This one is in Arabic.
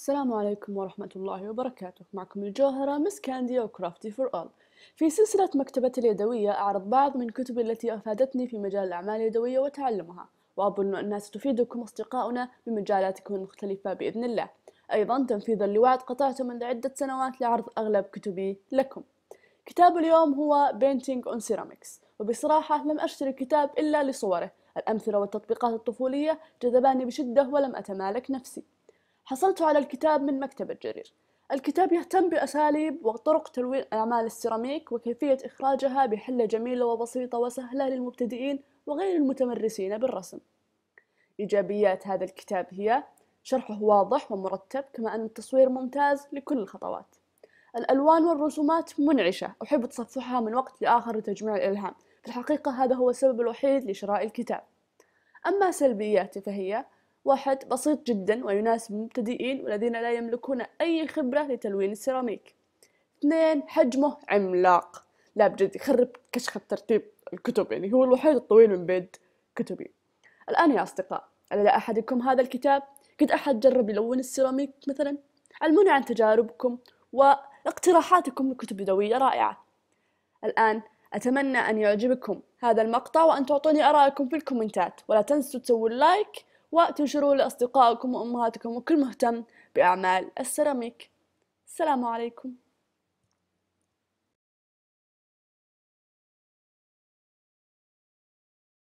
السلام عليكم ورحمة الله وبركاته معكم الجوهرة مس كاندي وكرافتي فور أول في سلسلة مكتبة اليدوية أعرض بعض من كتبي التي أفادتني في مجال الأعمال اليدوية وتعلمها وأظن أنها ستفيدكم أصدقاؤنا بمجالاتكم المختلفة بإذن الله أيضا تنفيذا لوعد قطعته منذ عدة سنوات لعرض أغلب كتبي لكم كتاب اليوم هو Painting on Ceramics وبصراحة لم أشتري الكتاب إلا لصوره الأمثلة والتطبيقات الطفولية جذباني بشدة ولم أتمالك نفسي حصلت على الكتاب من مكتبة جرير الكتاب يهتم بأساليب وطرق تلوين أعمال السيراميك وكيفية إخراجها بحلة جميلة وبسيطة وسهلة للمبتدئين وغير المتمرسين بالرسم إيجابيات هذا الكتاب هي شرحه واضح ومرتب كما أن التصوير ممتاز لكل الخطوات الألوان والرسومات منعشة أحب تصفحها من وقت لآخر لتجميع الإلهام في الحقيقة هذا هو السبب الوحيد لشراء الكتاب أما سلبياته فهي واحد بسيط جدا ويناسب المبتدئين والذين لا يملكون أي خبرة لتلوين السيراميك اثنين حجمه عملاق لا بجد يخرب كشخة ترتيب الكتب يعني هو الوحيد الطويل من بيت كتبي الآن يا أصدقاء لدى أحدكم هذا الكتاب قد أحد جرب يلون السيراميك مثلا علمونا عن تجاربكم واقتراحاتكم لكتب يدوية رائعة الآن أتمنى أن يعجبكم هذا المقطع وأن تعطوني آرائكم في الكومنتات ولا تنسوا تسووا لايك وتنشروه لأصدقائكم وأمهاتكم وكل مهتم بأعمال السيراميك السلام عليكم